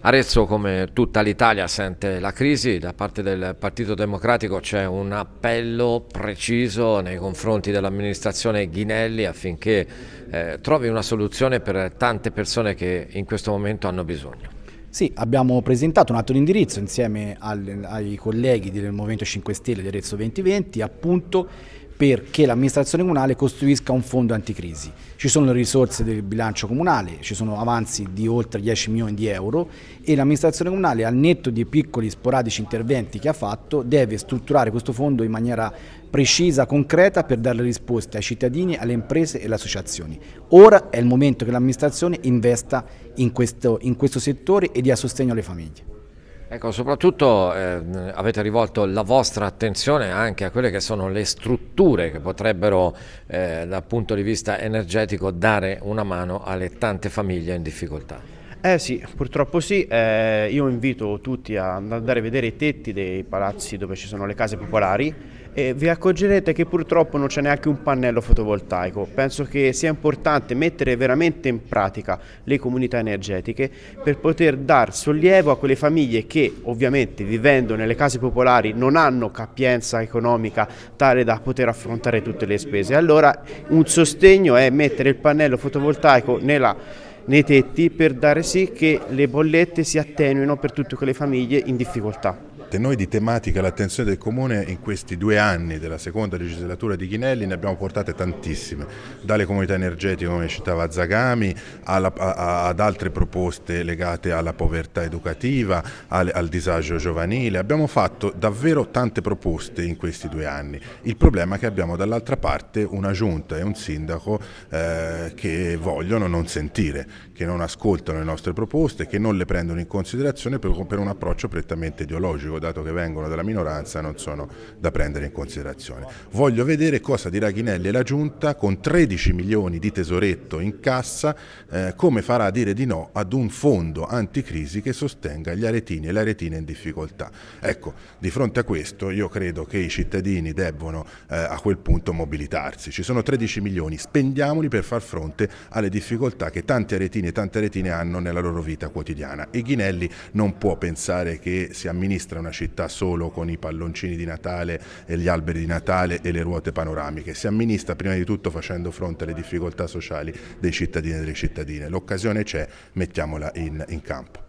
Arezzo, come tutta l'Italia, sente la crisi. Da parte del Partito Democratico c'è un appello preciso nei confronti dell'amministrazione Ghinelli affinché eh, trovi una soluzione per tante persone che in questo momento hanno bisogno. Sì, abbiamo presentato un atto di indirizzo insieme al, ai colleghi del Movimento 5 Stelle di Arezzo 2020, appunto perché l'amministrazione comunale costruisca un fondo anticrisi. Ci sono le risorse del bilancio comunale, ci sono avanzi di oltre 10 milioni di euro e l'amministrazione comunale al netto dei piccoli sporadici interventi che ha fatto deve strutturare questo fondo in maniera precisa, concreta per dare risposte ai cittadini, alle imprese e alle associazioni. Ora è il momento che l'amministrazione investa in questo, in questo settore e dia sostegno alle famiglie. Ecco, soprattutto eh, avete rivolto la vostra attenzione anche a quelle che sono le strutture che potrebbero eh, dal punto di vista energetico dare una mano alle tante famiglie in difficoltà. Eh sì, purtroppo sì, eh, io invito tutti ad andare a vedere i tetti dei palazzi dove ci sono le case popolari e vi accorgerete che purtroppo non c'è neanche un pannello fotovoltaico. Penso che sia importante mettere veramente in pratica le comunità energetiche per poter dar sollievo a quelle famiglie che ovviamente vivendo nelle case popolari non hanno capienza economica tale da poter affrontare tutte le spese. Allora un sostegno è mettere il pannello fotovoltaico nella nei tetti per dare sì che le bollette si attenuino per tutte quelle famiglie in difficoltà. Noi di tematica all'attenzione del Comune in questi due anni della seconda legislatura di Chinelli ne abbiamo portate tantissime, dalle comunità energetiche come citava Zagami alla, a, ad altre proposte legate alla povertà educativa, al, al disagio giovanile. Abbiamo fatto davvero tante proposte in questi due anni. Il problema è che abbiamo dall'altra parte una giunta e un sindaco eh, che vogliono non sentire, che non ascoltano le nostre proposte, che non le prendono in considerazione per, per un approccio prettamente ideologico politico, dato che vengono dalla minoranza, non sono da prendere in considerazione. Voglio vedere cosa dirà Ghinelli e la Giunta con 13 milioni di tesoretto in cassa, eh, come farà a dire di no ad un fondo anticrisi che sostenga gli aretini e le aretine in difficoltà. Ecco, di fronte a questo io credo che i cittadini debbano eh, a quel punto mobilitarsi. Ci sono 13 milioni, spendiamoli per far fronte alle difficoltà che tanti aretini e tante aretine hanno nella loro vita quotidiana e Ghinelli non può pensare che si amministra una città solo con i palloncini di Natale e gli alberi di Natale e le ruote panoramiche, si amministra prima di tutto facendo fronte alle difficoltà sociali dei cittadini e delle cittadine. L'occasione c'è, mettiamola in, in campo.